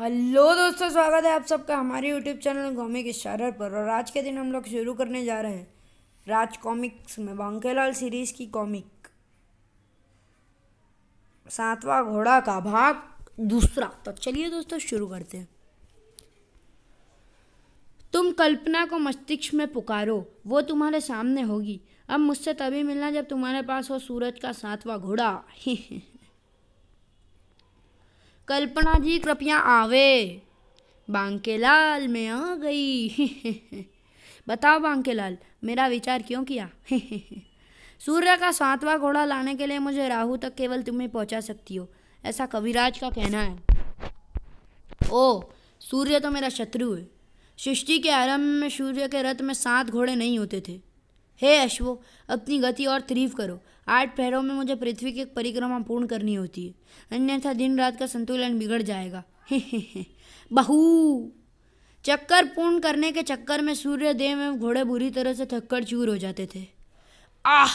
Hello दोस्तों स्वागत है आप सबका हमारे यूट्यूब चैनल कॉमिक स्टारर पर और आज के दिन हम लोग शुरू करने जा रहे हैं राज कॉमिक्स में बांकेलाल सीरीज की कॉमिक सातवां घोड़ा का भाग दूसरा तो चलिए दोस्तों शुरू करते हैं तुम कल्पना को मस्तिष्क में पुकारो वो तुम्हारे सामने होगी अब मुझसे तभी मिलना जब तुम्हारे पास हो सूरज का सातवां घोड़ा कल्पना जी कृपया आवे बांकेलाल में आ गई बताओ बांकेलाल मेरा विचार क्यों किया सूर्य का सातवां घोड़ा लाने के लिए मुझे राहु तक केवल तुम्हें पहुंचा सकती हो ऐसा कविराज का कहना है ओ सूर्य तो मेरा शत्रु है सृष्टि के आरंभ में सूर्य के रथ में सात घोड़े नहीं होते थे हे अश्वो अपनी गति और तरीफ करो आठ पैरों में मुझे पृथ्वी की एक परिक्रमा पूर्ण करनी होती है अन्यथा दिन रात का संतुलन बिगड़ जाएगा बहू चक्कर पूर्ण करने के चक्कर में सूर्यदेव एवं घोड़े बुरी तरह से थक्कर चूर हो जाते थे आह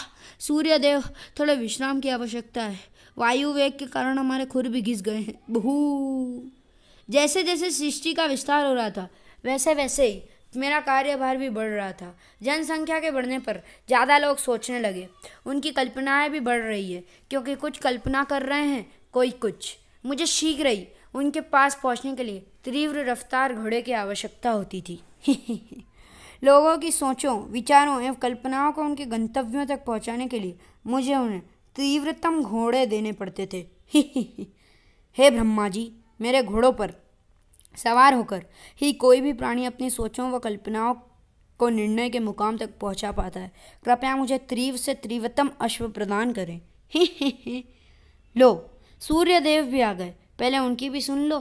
सूर्यदेव थोड़े विश्राम की आवश्यकता है वायु वेग के कारण हमारे खुर भी घिस गए हैं बहू जैसे जैसे सृष्टि का विस्तार हो रहा था वैसे वैसे ही मेरा कार्यभार भी बढ़ रहा था जनसंख्या के बढ़ने पर ज़्यादा लोग सोचने लगे उनकी कल्पनाएं भी बढ़ रही है क्योंकि कुछ कल्पना कर रहे हैं कोई कुछ मुझे शीघ्र ही उनके पास पहुंचने के लिए तीव्र रफ्तार घोड़े की आवश्यकता होती थी लोगों की सोचों विचारों एवं कल्पनाओं को उनके गंतव्यों तक पहुंचाने के लिए मुझे उन्हें तीव्रतम घोड़े देने पड़ते थे हे ब्रह्मा जी मेरे घोड़ों पर सवार होकर ही कोई भी प्राणी अपनी सोचों व कल्पनाओं को निर्णय के मुकाम तक पहुंचा पाता है कृपया मुझे त्रीव से त्रिवतम अश्व प्रदान करें लो सूर्यदेव भी आ गए पहले उनकी भी सुन लो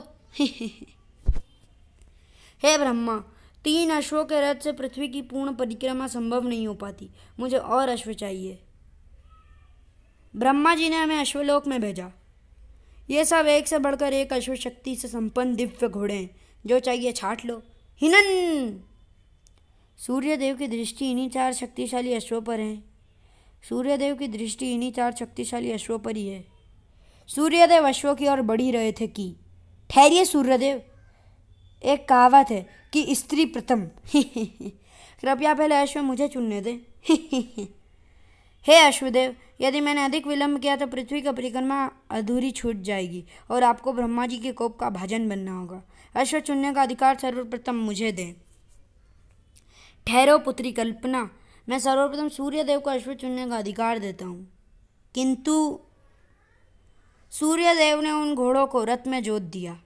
हे ब्रह्मा तीन अश्वों के रथ से पृथ्वी की पूर्ण परिक्रमा संभव नहीं हो पाती मुझे और अश्व चाहिए ब्रह्मा जी ने हमें अश्वलोक में भेजा ये सब एक से बढ़कर एक अश्व शक्ति से संपन्न दिव्य घोड़े हैं जो चाहिए छाट लो हिनन सूर्यदेव की दृष्टि इन्हीं चार शक्तिशाली अश्वों पर है सूर्यदेव की दृष्टि इन्हीं चार शक्तिशाली अश्वों पर ही है सूर्यदेव अश्वों की ओर बढ़ी रहे थे कि ठहरिए सूर्यदेव एक कहावत है कि स्त्री प्रथम कृपया पहले अश्व मुझे चुनने दे हे अश्वदेव यदि मैंने अधिक विलंब किया तो पृथ्वी का परिक्रमा अधूरी छूट जाएगी और आपको ब्रह्मा जी के कोप का भजन बनना होगा अश्व चुनने का अधिकार सर्वप्रथम मुझे दें ठहरो पुत्री कल्पना मैं सर्वप्रथम सूर्यदेव को अश्व चुनने का अधिकार देता हूँ किंतु सूर्यदेव ने उन घोड़ों को रथ में जोत दिया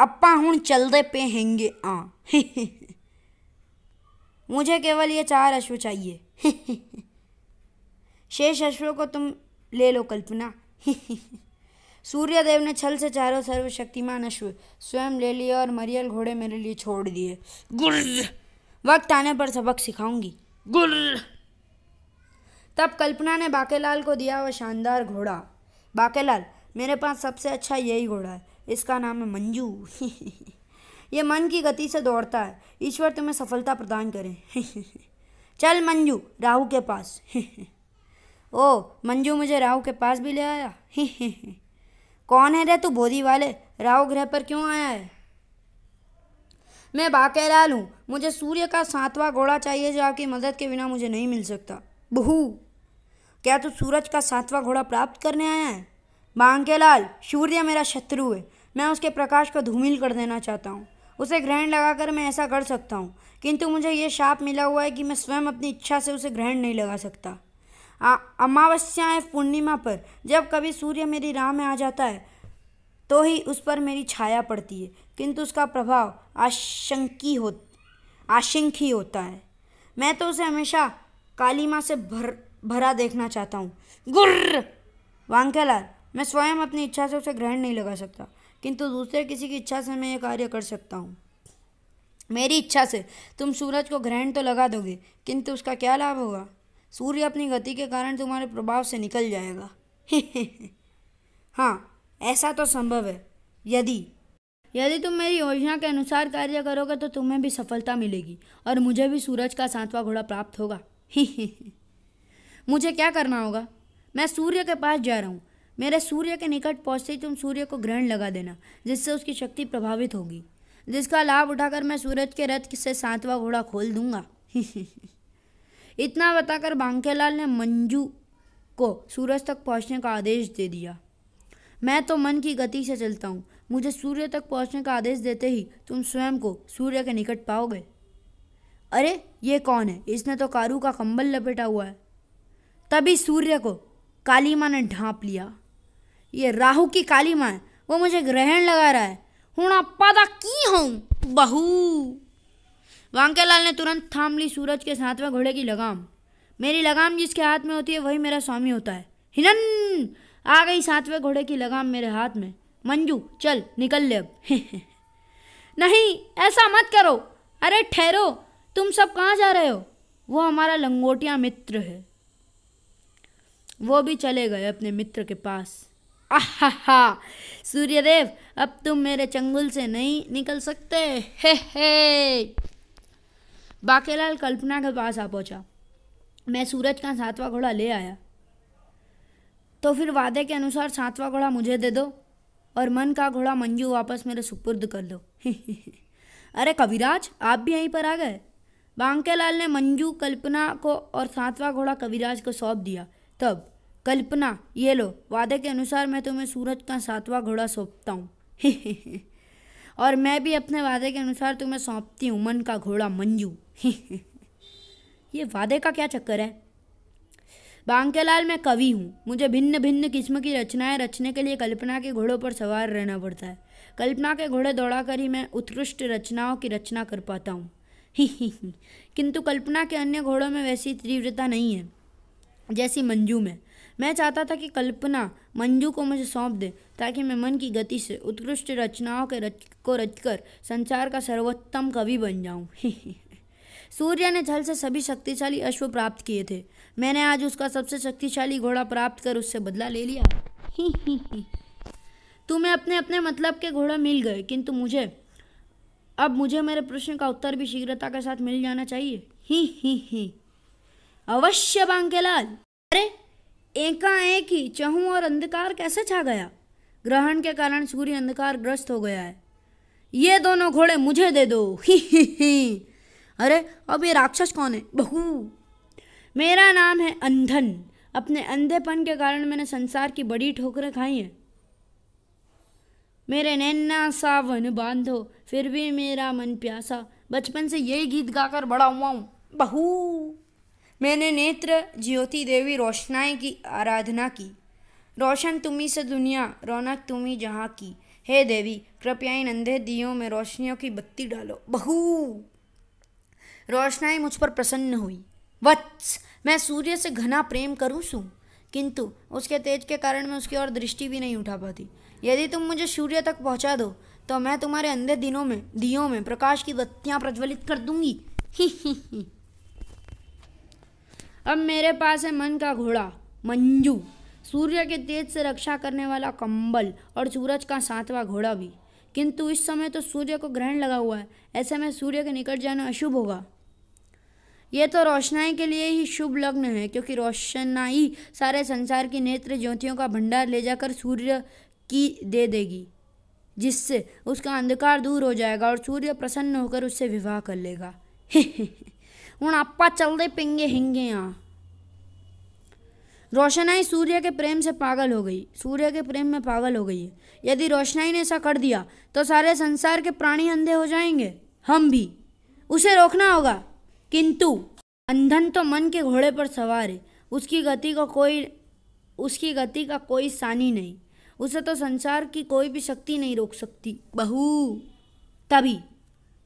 अपा हूँ चल दे पे हेंगे आ मुझे केवल ये चार अश्व चाहिए शेष अश्वों को तुम ले लो कल्पना सूर्यदेव ने छल से चारों सर्वशक्तिमान अश्व स्वयं ले लिए और मरियल घोड़े मेरे लिए छोड़ दिए गुर वक्त आने पर सबक सिखाऊंगी गुर तब कल्पना ने बाकेलाल को दिया वह शानदार घोड़ा बाकेलाल मेरे पास सबसे अच्छा यही घोड़ा है इसका नाम है मंजू ये मन की गति से दौड़ता है ईश्वर तुम्हें सफलता प्रदान करें चल मंजू राहु के पास ओ मंजू मुझे राहु के पास भी ले आया कौन है रे तू बोधी वाले राहु ग्रह पर क्यों आया है मैं बाकेलाल हूँ मुझे सूर्य का सातवां घोड़ा चाहिए जो आपकी मदद के बिना मुझे नहीं मिल सकता बहू क्या तू सूरज का सातवां घोड़ा प्राप्त करने आया है बांकेलाल सूर्य मेरा शत्रु है मैं उसके प्रकाश को धूमिल कर देना चाहता हूँ उसे ग्रहण लगाकर मैं ऐसा कर सकता हूँ किंतु मुझे ये शाप मिला हुआ है कि मैं स्वयं अपनी इच्छा से उसे ग्रहण नहीं लगा सकता अमावस्याएं पूर्णिमा पर जब कभी सूर्य मेरी राह में आ जाता है तो ही उस पर मेरी छाया पड़ती है किंतु उसका प्रभाव आशंकी हो ही होता है मैं तो उसे हमेशा काली माँ से भर भरा देखना चाहता हूँ गुर्र वांकेला मैं स्वयं अपनी इच्छा से उसे ग्रहण नहीं लगा सकता किंतु दूसरे किसी की इच्छा से मैं ये कार्य कर सकता हूँ मेरी इच्छा से तुम सूरज को ग्रहण तो लगा दोगे किंतु उसका क्या लाभ होगा सूर्य अपनी गति के कारण तुम्हारे प्रभाव से निकल जाएगा हाँ ऐसा तो संभव है यदि यदि तुम मेरी योजना के अनुसार कार्य करोगे तो तुम्हें भी सफलता मिलेगी और मुझे भी सूरज का सातवां घोड़ा प्राप्त होगा मुझे क्या करना होगा मैं सूर्य के पास जा रहा हूँ मेरे सूर्य के निकट पहुँचते ही तुम सूर्य को ग्रहण लगा देना जिससे उसकी शक्ति प्रभावित होगी जिसका लाभ उठाकर मैं सूरज के रथ से सातवां घोड़ा खोल दूंगा इतना बताकर बांकेलाल ने मंजू को सूरज तक पहुंचने का आदेश दे दिया मैं तो मन की गति से चलता हूँ मुझे सूर्य तक पहुँचने का आदेश देते ही तुम स्वयं को सूर्य के निकट पाओगे अरे ये कौन है इसने तो कारू का कंबल लपेटा हुआ है तभी सूर्य को काली माँ ने ढांप लिया ये राहु की काली माँ है वो मुझे ग्रहण लगा रहा है हूँ आप पता की हूँ बहू वांकेलाल ने तुरंत थाम ली सूरज के सातवें घोड़े की लगाम मेरी लगाम जिसके हाथ में होती है वही मेरा स्वामी होता है हिनन आ गई सातवें घोड़े की लगाम मेरे हाथ में मंजू चल निकल ले अब नहीं ऐसा मत करो अरे ठहरो तुम सब कहाँ जा रहे हो वो हमारा लंगोटिया मित्र है वो भी चले गए अपने मित्र के पास आहा सूर्यदेव अब तुम मेरे चंगुल से नहीं निकल सकते हे हे बाकेलाल कल्पना के पास आ पहुंचा मैं सूरज का सातवां घोड़ा ले आया तो फिर वादे के अनुसार सातवां घोड़ा मुझे दे दो और मन का घोड़ा मंजू वापस मेरे सुपुर्द कर दो अरे कविराज आप भी यहीं पर आ गए बांकेलाल ने मंजू कल्पना को और सातवां घोड़ा कविराज को सौंप दिया तब कल्पना ये लो वादे के अनुसार मैं तुम्हें सूरज का सातवां घोड़ा सौंपता हूँ और मैं भी अपने वादे के अनुसार तुम्हें सौंपती हूँ मन का घोड़ा मंजू ये वादे का क्या चक्कर है बांकेलाल मैं कवि हूँ मुझे भिन्न भिन्न किस्म की रचनाएं रचने के लिए कल्पना के घोड़ों पर सवार रहना पड़ता है कल्पना के घोड़े दौड़ाकर ही मैं उत्कृष्ट रचनाओं की रचना कर पाता हूँ किंतु कल्पना के अन्य घोड़ों में वैसी तीव्रता नहीं है जैसी मंजू में मैं चाहता था कि कल्पना मंजू को मुझे सौंप दे ताकि मैं मन की गति से उत्कृष्ट रचनाओं के रच को रचकर संसार का सर्वोत्तम कवि बन जाऊँ सूर्य ने जल से सभी शक्तिशाली अश्व प्राप्त किए थे मैंने आज उसका सबसे शक्तिशाली घोड़ा प्राप्त कर उससे बदला ले लिया तुम्हें अपने अपने मतलब के घोड़ा मिल गए किंतु मुझे अब मुझे मेरे प्रश्न का उत्तर भी शीघ्रता के साथ मिल जाना चाहिए ही ही ही अवश्य बांकेलाल अरे एकाएक ही चहू और अंधकार कैसे छा गया ग्रहण के कारण सूर्य अंधकार ग्रस्त हो गया है ये दोनों घोड़े मुझे दे दो ही ही ही अरे अब ये राक्षस कौन है बहू मेरा नाम है अंधन अपने अंधेपन के कारण मैंने संसार की बड़ी ठोकरें खाई हैं मेरे नैना सावन बांधो फिर भी मेरा मन प्यासा बचपन से यही गीत गाकर बड़ा हुआ हूँ बहू मैंने नेत्र ज्योति देवी रोशनाई की आराधना की रोशन तुम्ही से दुनिया रौनक तुम्ही जहाँ की हे देवी कृपया इन अंधे दियों में रोशनियों की बत्ती डालो बहू रोशनाई मुझ पर प्रसन्न हुई वत्स मैं सूर्य से घना प्रेम करूँ सू किंतु उसके तेज के कारण मैं उसकी ओर दृष्टि भी नहीं उठा पाती यदि तुम मुझे सूर्य तक पहुँचा दो तो मैं तुम्हारे अंधे दिनों में दियों में प्रकाश की बत्तियाँ प्रज्वलित कर दूंगी ही ही ही अब मेरे पास है मन का घोड़ा मंजू सूर्य के तेज से रक्षा करने वाला कंबल और सूरज का सातवां घोड़ा भी किंतु इस समय तो सूर्य को ग्रहण लगा हुआ है ऐसे में सूर्य के निकट जाना अशुभ होगा ये तो रोशनाई के लिए ही शुभ लग्न है क्योंकि रोशनाई सारे संसार की नेत्र ज्योतियों का भंडार ले जाकर सूर्य की दे देगी जिससे उसका अंधकार दूर हो जाएगा और सूर्य प्रसन्न होकर उससे विवाह कर लेगा हूँ चल दे पिंगे हिंगे यहाँ रोशनाई सूर्य के प्रेम से पागल हो गई सूर्य के प्रेम में पागल हो गई है यदि रोशनाई ने ऐसा कर दिया तो सारे संसार के प्राणी अंधे हो जाएंगे हम भी उसे रोकना होगा किंतु अंधन तो मन के घोड़े पर सवार है उसकी गति का को कोई उसकी गति का कोई सानी नहीं उसे तो संसार की कोई भी शक्ति नहीं रोक सकती बहू तभी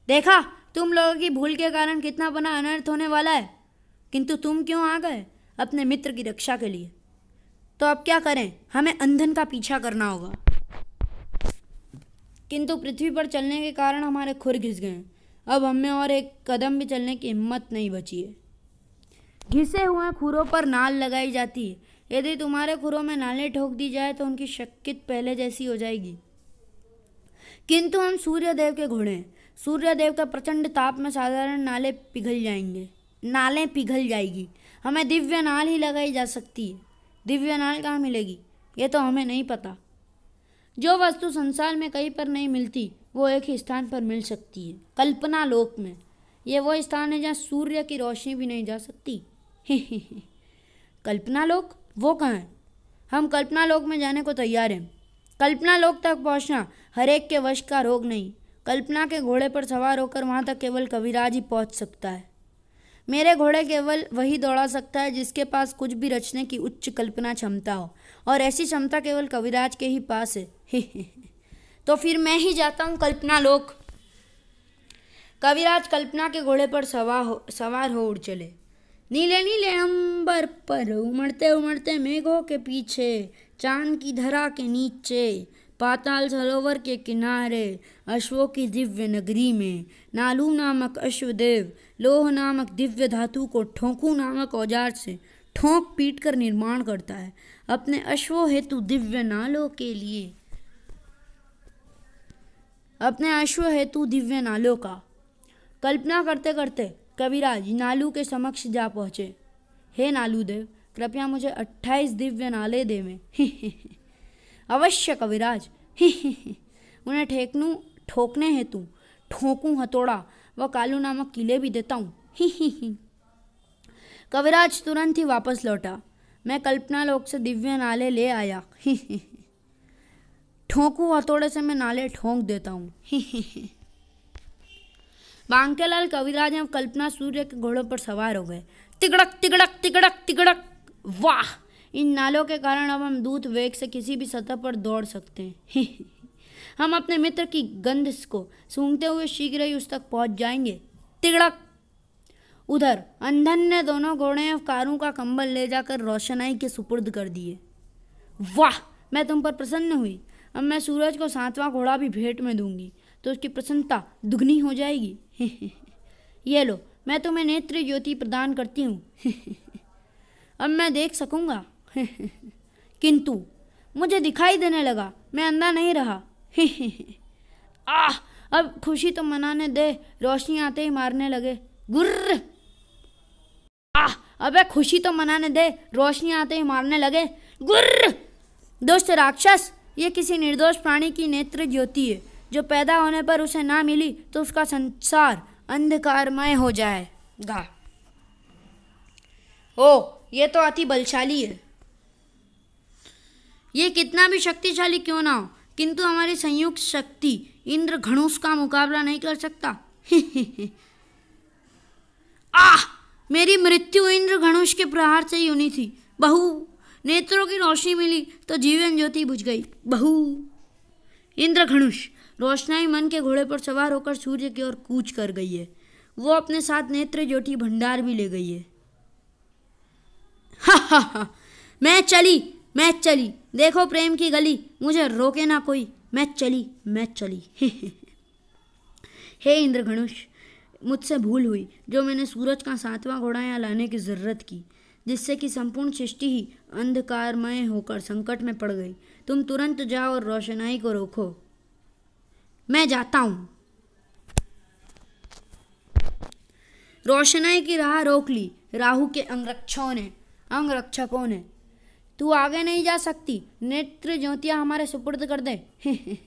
देखा तुम लोगों की भूल के कारण कितना बना अनर्थ होने वाला है किंतु तुम क्यों आ गए अपने मित्र की रक्षा के लिए तो अब क्या करें हमें अंधन का पीछा करना होगा किंतु पृथ्वी पर चलने के कारण हमारे खुर घिस गए अब हमें और एक कदम भी चलने की हिम्मत नहीं बची है घिसे हुए खुरों पर नाल लगाई जाती है यदि तुम्हारे खुरों में नालें ठोक दी जाए तो उनकी शक्कित पहले जैसी हो जाएगी किंतु हम सूर्यदेव के घोड़े हैं सूर्यदेव का प्रचंड ताप में साधारण नाले पिघल जाएंगे नालें पिघल जाएगी हमें दिव्य नाल ही लगाई जा सकती है दिव्य नाल कहाँ मिलेगी ये तो हमें नहीं पता जो वस्तु संसार में कहीं पर नहीं मिलती वो एक ही स्थान पर मिल सकती है कल्पना लोक में ये वो स्थान है जहाँ सूर्य की रोशनी भी नहीं जा सकती कल्पना लोक वो कहाँ है हम कल्पना लोक में जाने को तैयार हैं कल्पना लोक तक पहुँचना हर एक के वश का रोग नहीं कल्पना के घोड़े पर सवार होकर वहाँ तक केवल कविराज ही पहुँच सकता है मेरे घोड़े केवल वही दौड़ा सकता है जिसके पास कुछ भी रचने की उच्च कल्पना क्षमता हो और ऐसी क्षमता केवल कविराज के ही पास है तो फिर मैं ही जाता हूँ कल्पना लोक कविराज कल्पना के घोड़े पर सवार हो सवार हो उड़ चले नीले नीले अंबर पर उमड़ते उमड़ते मेघों के पीछे चांद की धरा के नीचे पाताल सरोवर के किनारे अश्वों की दिव्य नगरी में नालू नामक अश्वदेव लोह नामक दिव्य धातु को ठोंकू नामक औजार से ठोंक पीट कर निर्माण करता है अपने अश्वो हेतु दिव्य नालों के लिए अपने आश्व हेतु दिव्य नालों का कल्पना करते करते कविराज नालू के समक्ष जा पहुँचे हे नालू देव कृपया मुझे अट्ठाईस दिव्य नाले दे में अवश्य कविराज उन्हें ठेकनू ठोकने हेतु ठोकूं हथौड़ा व कालू नामक किले भी देता हूँ कविराज तुरंत ही वापस लौटा मैं कल्पना लोक से दिव्य नाले ले आया ठोंकू हथौड़े से मैं नाले ठोंक देता हूँ बांकेलाल कविराज एवं कल्पना सूर्य के घोड़ों पर सवार हो गए तिगड़क तिगड़क तिगड़क तिगड़क वाह इन नालों के कारण अब हम दूध वेग से किसी भी सतह पर दौड़ सकते हैं हम अपने मित्र की गंध को सूंघते हुए शीघ्र ही उस तक पहुंच जाएंगे तिगड़क उधर अंधन ने दोनों घोड़े और कारों का कंबल ले जाकर रोशनाई के सुपुर्द कर दिए वाह मैं तुम पर प्रसन्न हुई अब मैं सूरज को सातवां घोड़ा भी भेंट में दूंगी तो उसकी प्रसन्नता दुगनी हो जाएगी ये लो मैं तुम्हें नेत्र ज्योति प्रदान करती हूँ अब मैं देख सकूँगा किंतु मुझे दिखाई देने लगा मैं अंधा नहीं रहा आह अब खुशी तो मनाने दे रोशनी आते ही मारने लगे गुर्र आ अबे खुशी तो मनाने दे रोशनी आते ही मारने लगे गुर्र दोस्त राक्षस ये किसी निर्दोष प्राणी की नेत्र ज्योति है जो पैदा होने पर उसे ना मिली तो उसका संसार अंधकारमय हो जाएगा ओ ये तो अति बलशाली है ये कितना भी शक्तिशाली क्यों ना हो किंतु हमारी संयुक्त शक्ति इंद्र घनुष का मुकाबला नहीं कर सकता आह मेरी मृत्यु इंद्र घनुष के प्रहार से ही होनी थी बहु नेत्रों की रोशनी मिली तो जीवन ज्योति बुझ गई बहु इंद्रधनुष रोशनाई मन के घोड़े पर सवार होकर सूर्य की ओर कूच कर गई है वो अपने साथ नेत्र ज्योति भंडार भी ले गई है हा हा हा मैं चली मैं चली देखो प्रेम की गली मुझे रोके ना कोई मैं चली मैं चली हे इंद्रधनुष मुझसे भूल हुई जो मैंने सूरज का सातवां घोड़ा यहाँ लाने की ज़रूरत की जिससे कि संपूर्ण सृष्टि ही अंधकारमय होकर संकट में पड़ गई तुम तुरंत जाओ और रोशनाई को रोको मैं जाता हूँ रोशनाई की राह रोक ली राहु के अंगरक्षकों ने अंगरक्षकों ने तू आगे नहीं जा सकती नेत्र ज्योतियाँ हमारे सुपुर्द कर दे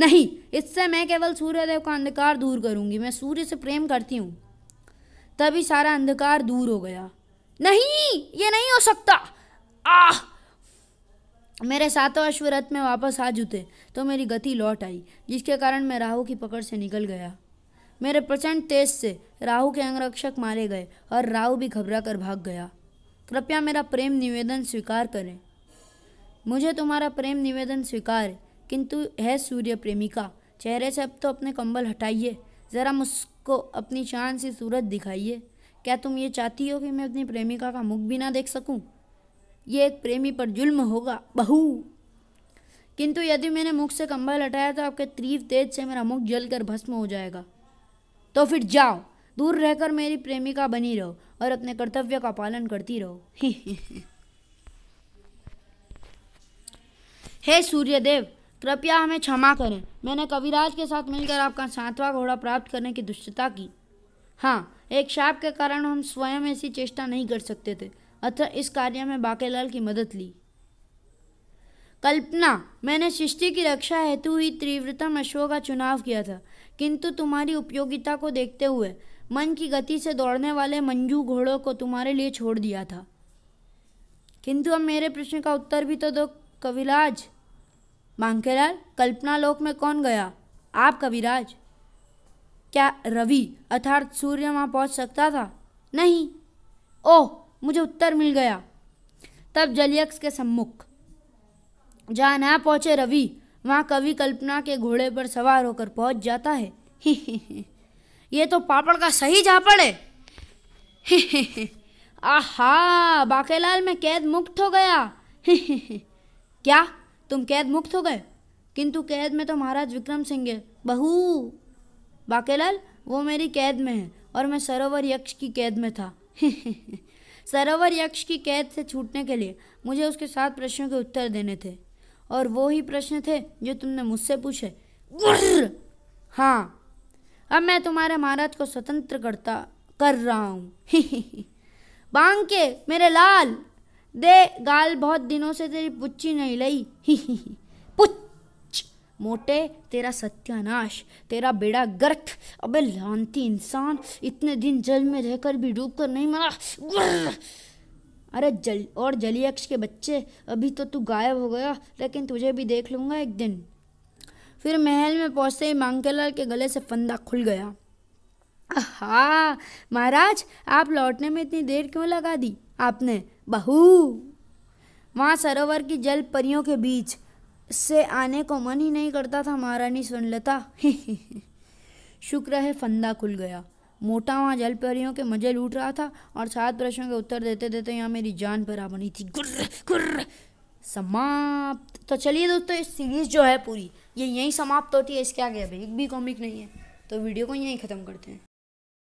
नहीं इससे मैं केवल सूर्यदेव का अंधकार दूर करूंगी मैं सूर्य से प्रेम करती हूँ तभी सारा अंधकार दूर हो गया नहीं ये नहीं हो सकता आह मेरे सातों अश्वरथ में वापस आ जुते तो मेरी गति लौट आई जिसके कारण मैं राहु की पकड़ से निकल गया मेरे प्रचंड तेज से राहु के अंगरक्षक मारे गए और राहु भी घबरा कर भाग गया कृपया मेरा प्रेम निवेदन स्वीकार करें मुझे तुम्हारा प्रेम निवेदन स्वीकार किंतु है सूर्य प्रेमिका चेहरे से अब तो अपने कंबल हटाइए ज़रा मुझको अपनी चांद सी सूरत दिखाइए क्या तुम ये चाहती हो कि मैं अपनी प्रेमिका का मुख भी ना देख सकूं? ये एक प्रेमी पर जुल्म होगा बहू किंतु यदि मैंने मुख से कंबल हटाया तो आपके त्रीव तेज से मेरा मुख जलकर भस्म हो जाएगा तो फिर जाओ दूर रहकर मेरी प्रेमिका बनी रहो और अपने कर्तव्य का पालन करती रहो हे सूर्यदेव कृपया हमें क्षमा करें मैंने कविराज के साथ मिलकर आपका सातवां घोड़ा प्राप्त करने की दुष्टता की हाँ एक शाप के कारण हम स्वयं ऐसी चेष्टा नहीं कर सकते थे अतः इस कार्य में बाकेलाल की मदद ली कल्पना मैंने सृष्टि की रक्षा हेतु ही तीव्रतम अश्व का चुनाव किया था किंतु तुम्हारी उपयोगिता को देखते हुए मन की गति से दौड़ने वाले मंजू घोड़ों को तुम्हारे लिए छोड़ दिया था किंतु अब मेरे प्रश्न का उत्तर भी तो दो कविराज बांकेलाल कल्पना लोक में कौन गया आप कविराज क्या रवि अर्थात सूर्य वहाँ पहुँच सकता था नहीं ओह मुझे उत्तर मिल गया तब जलियक्स के सम्मुख जहाँ ना पहुँचे रवि वहाँ कवि कल्पना के घोड़े पर सवार होकर पहुँच जाता है ये तो पापड़ का सही झापड़ है आहा बाकेलाल में कैद मुक्त हो गया क्या तुम कैद मुक्त हो गए किंतु कैद में तो महाराज विक्रम सिंह है बहू बाकेलाल वो मेरी कैद में है और मैं सरोवर यक्ष की कैद में था सरोवर यक्ष की कैद से छूटने के लिए मुझे उसके सात प्रश्नों के उत्तर देने थे और वो ही प्रश्न थे जो तुमने मुझसे पूछे हाँ अब मैं तुम्हारे महाराज को स्वतंत्र करता कर रहा हूँ बांग के मेरे लाल दे गाल बहुत दिनों से तेरी पुच्ची नहीं लई मोटे तेरा सत्यानाश तेरा बेड़ा गर्क अबे लानती इंसान इतने दिन जल में रहकर भी डूब कर नहीं मरा अरे जल और जलीयक्ष के बच्चे अभी तो तू गायब हो गया लेकिन तुझे भी देख लूँगा एक दिन फिर महल में पहुँचते ही मांगेलाल के गले से फंदा खुल गया हाँ महाराज आप लौटने में इतनी देर क्यों लगा दी आपने बहू वहाँ सरोवर की जल परियों के बीच से आने को मन ही नहीं करता था महारानी सुनलता शुक्र है फंदा खुल गया मोटा वहाँ परियों के मजे लूट रहा था और सात प्रश्नों के उत्तर देते देते यहाँ मेरी जान पर बनी थी गुर्र गुर्र समाप्त तो चलिए दोस्तों इस सीरीज़ जो है पूरी ये यहीं समाप्त होती है इसके आगे अभी एक भी कॉमिक नहीं है तो वीडियो को यहीं ख़त्म करते हैं